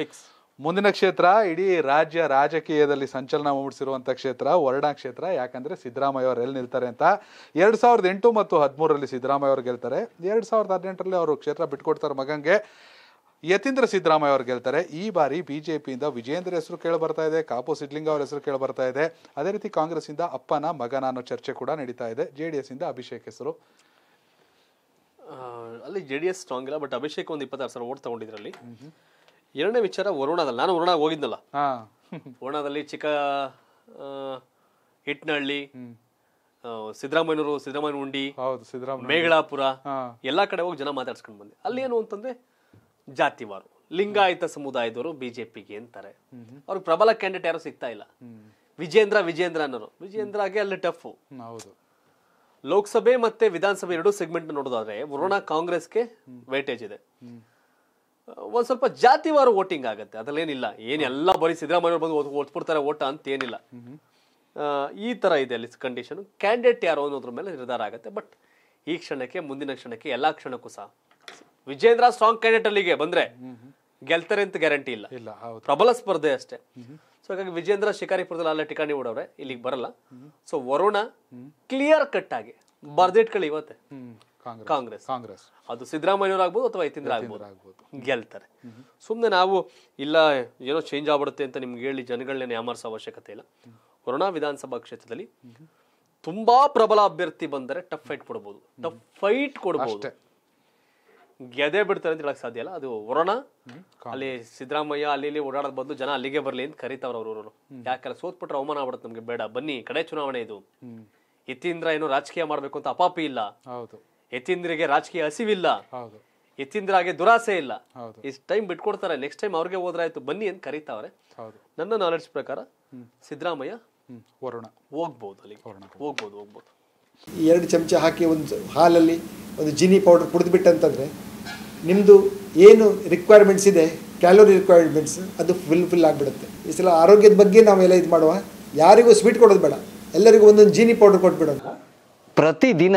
fix ಮುಂದಿನ ಕ್ಷೇತ್ರ ಇಡೀ ರಾಜ್ಯ ರಾಜಕೀಯದಲ್ಲಿ ಸಂಚಲನ ಮೂಡಿಸಿರುವಂಥ ಕ್ಷೇತ್ರ ವರ್ಣಾ ಕ್ಷೇತ್ರ ಯಾಕಂದ್ರೆ ಸಿದ್ದರಾಮಯ್ಯ ಅವರು ಎಲ್ಲಿ ನಿಲ್ತಾರೆ ಅಂತ ಎರಡ್ ಸಾವಿರದ ಎಂಟು ಮತ್ತು ಹದಿಮೂರರಲ್ಲಿ ಸಿದ್ದರಾಮಯ್ಯ ಅವರು ಗೆಲ್ತಾರೆ ಎರಡ್ ಸಾವಿರದ ಹದಿನೆಂಟರಲ್ಲಿ ಅವರು ಕ್ಷೇತ್ರ ಬಿಟ್ಕೊಡ್ತಾರೆ ಮಗಂಗೆ ಯತೀಂದ್ರ ಸಿದ್ದರಾಮಯ್ಯ ಅವರು ಗೆಲ್ತಾರೆ ಈ ಬಾರಿ ಬಿಜೆಪಿಯಿಂದ ವಿಜೇಂದ್ರ ಹೆಸರು ಕೇಳಿ ಬರ್ತಾ ಇದೆ ಕಾಪು ಸಿಡ್ಲಿಂಗ ಅವರ ಹೆಸರು ಕೇಳಿ ಬರ್ತಾ ಇದೆ ಅದೇ ರೀತಿ ಕಾಂಗ್ರೆಸ್ಸಿಂದ ಅಪ್ಪನ ಮಗನ ಅನ್ನೋ ಚರ್ಚೆ ಕೂಡ ನಡೀತಾ ಇದೆ ಜೆ ಡಿ ಇಂದ ಅಭಿಷೇಕ್ ಹೆಸರು ಅಲ್ಲಿ ಜೆ ಡಿ ಎಸ್ ಸ್ಟ್ರಾಂಗ್ ಇಲ್ಲ ಬಟ್ ಅಭಿಷೇಕ್ ಒಂದು ಇಪ್ಪತ್ತಾರು ಸಾವಿರ ಓಟ್ ತಗೊಂಡಿದ್ರಲ್ಲಿ ಎರಡನೇ ವಿಚಾರ ವರುಣದಲ್ಲಿ ನಾನು ವರುಣ ಹೋಗಿದ್ನಲ್ಲ ವರುಣದಲ್ಲಿ ಚಿಕ್ಕ ಹಿಟ್ನಹಳ್ಳಿ ಸಿದ್ದರಾಮಯ್ಯನವರು ಸಿದ್ದರಾಮಯ್ಯ ಉಂಡಿ ಮೇಗಳಾಪುರ ಎಲ್ಲಾ ಕಡೆ ಹೋಗಿ ಜನ ಮಾತಾಡ್ಸ್ಕೊಂಡು ಬಂದೆ ಅಲ್ಲಿ ಏನು ಅಂತಂದ್ರೆ ಜಾತಿವಾರು ಲಿಂಗಾಯತ ಸಮುದಾಯದವರು ಬಿಜೆಪಿಗೆ ಅಂತಾರೆ ಅವ್ರಿಗೆ ಪ್ರಬಲ ಕ್ಯಾಂಡಿಡೇಟ್ ಯಾರು ಸಿಗ್ತಾ ಇಲ್ಲ ವಿಜೇಂದ್ರ ವಿಜೇಂದ್ರ ಅನ್ನೋರು ವಿಜೇಂದ್ರ ಆಗಿ ಅಲ್ಲಿ ಟಫ್ ಹೌದು ಲೋಕಸಭೆ ಮತ್ತೆ ವಿಧಾನಸಭೆ ಎರಡೂ ಸೆಗ್ಮೆಂಟ್ ನೋಡೋದಾದ್ರೆ ವರುಣ ಕಾಂಗ್ರೆಸ್ಗೆ ವೇಟೇಜ್ ಇದೆ ಒಂದ್ ಸ್ವಲ್ಪ ಜಾತಿವಾರು ವೋಟಿಂಗ್ ಆಗುತ್ತೆ ಅದರಲ್ಲೇನಿಲ್ಲ ಏನೆಲ್ಲ ಬರೀ ಸಿದ್ದರಾಮಯ್ಯ ಬಂದು ಒತ್ಬಿಡ್ತಾರೆ ಓಟ ಅಂತ ಏನಿಲ್ಲ ಈ ಥರ ಇದೆ ಅಲ್ಲಿ ಕಂಡೀಷನ್ ಕ್ಯಾಂಡಿಡೇಟ್ ಯಾರು ಅನ್ನೋದ್ರ ಮೇಲೆ ನಿರ್ಧಾರ ಆಗುತ್ತೆ ಬಟ್ ಈ ಕ್ಷಣಕ್ಕೆ ಮುಂದಿನ ಕ್ಷಣಕ್ಕೆ ಎಲ್ಲಾ ಕ್ಷಣಕ್ಕೂ ಸಹ ವಿಜೇಂದ್ರ ಸ್ಟ್ರಾಂಗ್ ಕ್ಯಾಂಡಿಡೇಟ್ ಅಲ್ಲಿಗೆ ಬಂದ್ರೆ ಗೆಲ್ತಾರೆ ಅಂತ ಗ್ಯಾರಂಟಿ ಇಲ್ಲ ಇಲ್ಲ ಪ್ರಬಲ ಸ್ಪರ್ಧೆ ಅಷ್ಟೇ ಸೊ ಹಾಗಾಗಿ ವಿಜೇಂದ್ರ ಶಿಕಾರಿಪುರದಲ್ಲಿ ಅಲ್ಲೇ ಟಿಕಾಣಿ ಓಡವ್ರೆ ಇಲ್ಲಿಗೆ ಬರಲ್ಲ ಸೊ ವರುಣ ಕ್ಲಿಯರ್ ಕಟ್ ಆಗಿ ಬರ್ದಿಟ್ಕೊಳ್ಳಿ ಇವತ್ತೆ ಕಾಂಗ್ರೆಸ್ ಕಾಂಗ್ರೆಸ್ ಅದು ಸಿದ್ದರಾಮಯ್ಯವ್ರು ಆಗ್ಬೋದು ಅಥವಾ ಯತೀಂದ್ರ ಆಗ್ಬೋದು ಗೆಲ್ತಾರೆ ಸುಮ್ಮನೆ ನಾವು ಇಲ್ಲ ಏನೋ ಚೇಂಜ್ ಆಗ್ಬಿಡುತ್ತೆ ಅಂತ ನಿಮ್ಗೆ ಹೇಳಿ ಜನಗಳನ್ನ ಯಾಮಾರಿಸೋ ಅವಶ್ಯಕತೆ ಇಲ್ಲ ಕೊರೋನಾ ವಿಧಾನಸಭಾ ಕ್ಷೇತ್ರದಲ್ಲಿ ತುಂಬಾ ಪ್ರಬಲ ಅಭ್ಯರ್ಥಿ ಬಂದರೆ ಟಫ್ ಫೈಟ್ ಕೊಡ್ಬೋದು ಟಫ್ ಫೈಟ್ ಕೊಡ್ಬೋದು ಗೆದೆ ಬಿಡ್ತಾರೆ ಅಂತ ಹೇಳಕ್ ಸಾಧ್ಯ ಇಲ್ಲ ಅದು ವರುಣ ಅಲ್ಲಿ ಸಿದ್ದರಾಮಯ್ಯ ಅಲ್ಲಿ ಓಡಾಡೋದು ಬಂದು ಜನ ಅಲ್ಲಿಗೆ ಬರ್ಲಿ ಅಂತ ಕರೀತಾವ್ರ ಅವ್ರವರು ಯಾಕಂದ್ರೆ ಸೋತ್ಬಿಟ್ರೆ ಅವಮಾನ ಆಗ್ಬಿಡುತ್ತೆ ನಮ್ಗೆ ಬೇಡ ಬನ್ನಿ ಕಡೆ ಚುನಾವಣೆ ಇದು ಯತೀಂದ್ರ ಏನು ರಾಜಕೀಯ ಮಾಡ್ಬೇಕು ಅಂತ ಅಪಾಪಿ ಇಲ್ಲ ಹೌದು ಯತೀಂದ್ರಿಗೆ ರಾಜಕೀಯ ಹಸಿವಿಲ್ಲ ಯತೀಂದ್ರಾಗೆ ದುರಾಸೆ ಇಲ್ಲ ಇಷ್ಟು ಟೈಮ್ ಬಿಟ್ಕೊಡ್ತಾರೆ ನೆಕ್ಸ್ಟ್ ಟೈಮ್ ಅವ್ರಿಗೆ ಹೋದ್ರಾಯ್ತು ಬನ್ನಿ ಅಂತ ಕರೀತಾವ್ರೆ ನನ್ನ ನಾಲೆಡ್ಜ್ ಪ್ರಕಾರ ಸಿದ್ದರಾಮಯ್ಯ ವರುಣ ಹೋಗ್ಬೋದು ಅಲ್ಲಿ ಹೋಗ್ಬೋದು ಹೋಗ್ಬೋದು ಎರಡು ಚಮಚ ಹಾಕಿ ಒಂದು ಹಾಲಲ್ಲಿ ಒಂದು ಜಿನಿ ಪೌಡರ್ ಕುಡಿದ್ಬಿಟ್ಟಂತಂದರೆ ನಿಮ್ಮದು ಏನು ರಿಕ್ವೈರ್ಮೆಂಟ್ಸ್ ಇದೆ ಕ್ಯಾಲೋರಿ ರಿಕ್ವೈರ್ಮೆಂಟ್ಸ್ ಅದು ಫುಲ್ ಫಿಲ್ ಆಗಿಬಿಡುತ್ತೆ ಈ ಸಲ ಆರೋಗ್ಯದ ಬಗ್ಗೆ ನಾವೆಲ್ಲ ಇದು ಮಾಡುವ ಯಾರಿಗೂ ಸ್ವೀಟ್ ಕೊಡೋದು ಬೇಡ ಎಲ್ಲರಿಗೂ ಒಂದೊಂದು ಜೀನಿ ಪೌಡರ್ ಕೊಟ್ಬಿಡೋಣ ಪ್ರತಿದಿನ